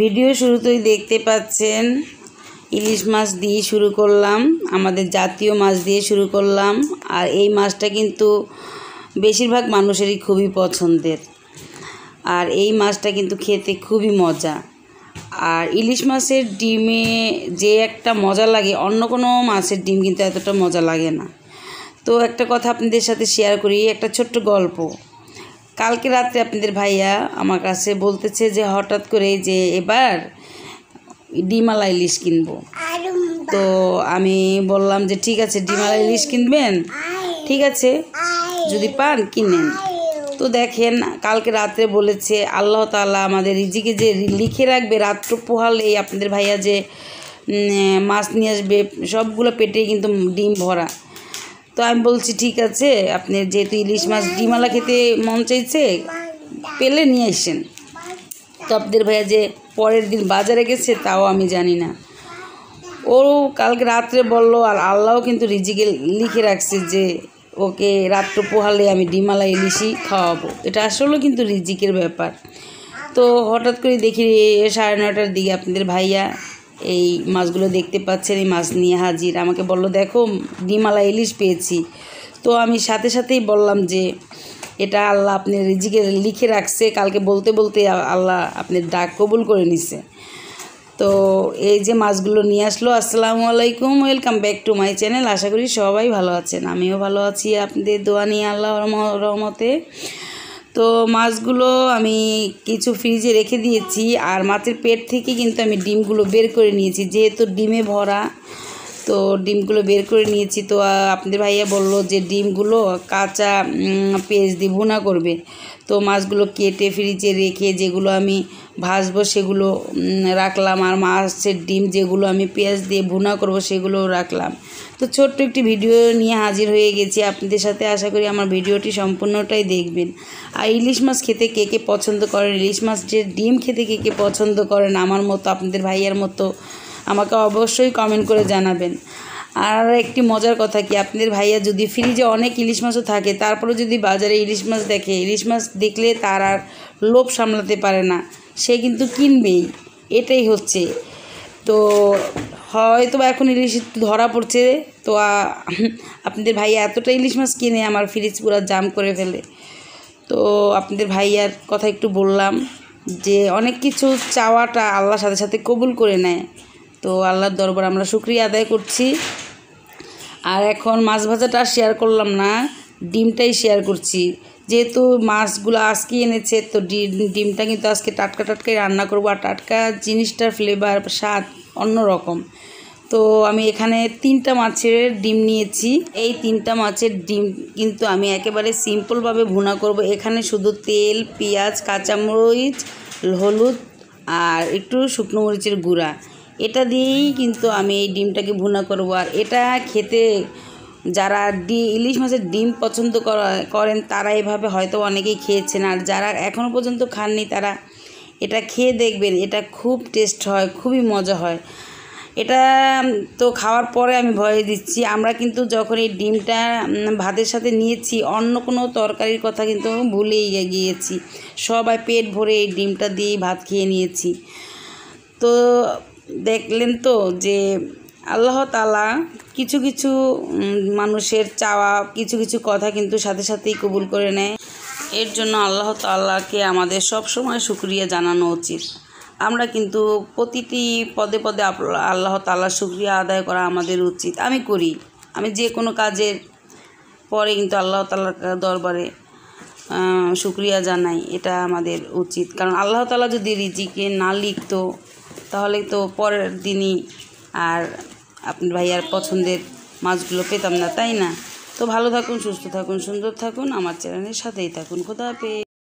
video শুরুতেই দেখতে পাচ্ছেন ইলিশ মাছ দিয়ে শুরু করলাম আমাদের জাতীয় মাছ দিয়ে শুরু করলাম আর এই মাছটা কিন্তু বেশিরভাগ মানুষেরই খুবই পছন্দের আর এই মাছটা কিন্তু খেতে খুবই মজা আর ইলিশ মাছের ডিমে যে একটা মজা লাগে অন্য কোনো মাছের ডিম কিন্তু এতটা মজা লাগে না তো একটা কথা আপনাদের সাথে শেয়ার করি একটা ছোট্ট গল্প কালকে রাত্রে আপনাদের ভাইয়া আমার কাছে বলতেছে যে হঠাৎ করে যে এবার ডিমালা ইলিশ কিনবো তো আমি বললাম যে ঠিক আছে ডিমালা ইলিশ কিনবেন ঠিক আছে যদি পান কিনেন তো দেখেন কালকে রাত্রে বলেছে আল্লাহ তালা আমাদের রিজিকে যে লিখে রাখবে রাত্র এই আপনাদের ভাইয়া যে মাছ নিয়ে আসবে সবগুলো পেটে কিন্তু ডিম ভরা তো আমি বলছি ঠিক আছে আপনি যেহেতু ইলিশ মাছ ডিমালা খেতে মন চাইছে পেলে নিয়ে আসেন তো আপনাদের ভাইয়া যে পরের দিন বাজারে গেছে তাও আমি জানি না ও কালকে রাত্রে বলল আর আল্লাহও কিন্তু রিজিকে লিখে রাখছে যে ওকে রাত্র পোহালে আমি ডিমালা ইলিশই খাওয়াবো এটা আসলেও কিন্তু রিজিকের ব্যাপার তো হঠাৎ করে দেখি সাড়ে নটার দিকে আপনাদের ভাইয়া এই মাছগুলো দেখতে পাচ্ছেন এই মাছ নিয়ে হাজির আমাকে বলল দেখো ডিমালা ইলিশ পেয়েছি তো আমি সাথে সাথেই বললাম যে এটা আল্লাহ আপনি রিজিকে লিখে রাখছে কালকে বলতে বলতে আল্লাহ আপনি ডাক কবুল করে নিছে তো এই যে মাছগুলো নিয়ে আসলো আসসালামু আলাইকুম welcome back to my channel আশা করি সবাই ভালো আছেন আমিও ভালো আছি আপনাদের দোয়া নিয়ে আল্লাহ রহমতে তো মাছগুলো আমি কিছু ফ্রিজে রেখে দিয়েছি আর মাছের পেট থেকে কিন্তু আমি ডিমগুলো বের করে নিয়েছি যেহেতু ডিমে ভরা তো ডিমগুলো বের করে নিয়েছি তো আপনাদের ভাইয়া বলল যে ডিমগুলো কাঁচা পেঁয়াজ দিয়ে ভুনা করবে তো মাছগুলো কেটে ফ্রিজে রেখে যেগুলো আমি ভাজবো সেগুলো রাখলাম আর মাছের ডিম যেগুলো আমি পেঁয়াজ দিয়ে ভুনা করব সেগুলো রাখলাম তো ছোট্ট একটি ভিডিও নিয়ে হাজির হয়ে গেছি আপনাদের সাথে আশা করি আমার ভিডিওটি সম্পূর্ণটাই দেখবেন আর ইলিশ মাছ খেতে কে কে পছন্দ করেন ইলিশ মাছ যে ডিম খেতে কে কে পছন্দ করেন আমার মতো আপনাদের ভাইয়ার মতো আমাকে অবশ্যই কমেন্ট করে জানাবেন আর একটি মজার কথা কি আপনাদের ভাইয়া যদি ফ্রিজে অনেক ইলিশ মাছও থাকে তারপরে যদি বাজারে ইলিশ মাছ দেখে ইলিশ মাছ দেখলে তার আর লোভ সামলাতে পারে না সে কিন্তু কিনবেই এটাই হচ্ছে তো হয়তো বা এখন ইলিশ ধরা পড়ছে তো আপনাদের ভাইয়া এতটা ইলিশ মাছ কিনে আমার ফ্রিজ পুরো জাম করে ফেলে তো আপনাদের ভাইয়ার কথা একটু বললাম যে অনেক কিছু চাওয়াটা আল্লাহর সাথে সাথে কবুল করে নেয় তো আল্লাহর দরবার আমরা শুক্রিয়া আদায় করছি আর এখন মাছ ভাজাটা শেয়ার করলাম না ডিমটাই শেয়ার করছি যেহেতু মাছগুলো আজকে এনেছে তো ডিমটা কিন্তু আজকে টাটকা টাটকাই রান্না করবো আর টাটকা জিনিসটার ফ্লেভার স্বাদ অন্যরকম তো আমি এখানে তিনটা মাছের ডিম নিয়েছি এই তিনটা মাছের ডিম কিন্তু আমি একেবারে সিম্পলভাবে ভুনা করব এখানে শুধু তেল পেঁয়াজ কাঁচামরিচ হলুদ আর একটু শুকনো মরিচের গুঁড়া এটা দিয়েই কিন্তু আমি এই ডিমটাকে ভুনা করব আর এটা খেতে যারা ডি ইলিশ মাছের ডিম পছন্দ করেন তারা এভাবে হয়তো অনেকেই খেয়েছেন আর যারা এখনও পর্যন্ত খাননি তারা এটা খেয়ে দেখবেন এটা খুব টেস্ট হয় খুবই মজা হয় এটা তো খাওয়ার পরে আমি ভয়ে দিচ্ছি আমরা কিন্তু যখন এই ডিমটা ভাতের সাথে নিয়েছি অন্য কোনো তরকারির কথা কিন্তু ভুলেই গিয়েছি সবাই পেট ভরে এই ডিমটা দিয়ে ভাত খেয়ে নিয়েছি তো দেখলেন তো যে আল্লাহ তালা কিছু কিছু মানুষের চাওয়া কিছু কিছু কথা কিন্তু সাথে সাথেই কবুল করে নেয় এর জন্য আল্লাহ তাল্লাহকে আমাদের সব সময় সুক্রিয়া জানানো উচিত আমরা কিন্তু প্রতিটি পদে পদে আল্লাহ তাল্লাহ সুক্রিয়া আদায় করা আমাদের উচিত আমি করি আমি যে কোনো কাজের পরে কিন্তু আল্লাহ তাল্লার দরবারে সুক্রিয়া জানাই এটা আমাদের উচিত কারণ আল্লাহ তালা যদি রিজিকে না লিখতো তাহলে তো পরের দিনই আর আপনার ভাইয়ার পছন্দের মাছগুলো পেতাম না তাই না তো ভালো থাকুন সুস্থ থাকুন সুন্দর থাকুন আমার চ্যানেলের সাথেই থাকুন খোদা পেয়ে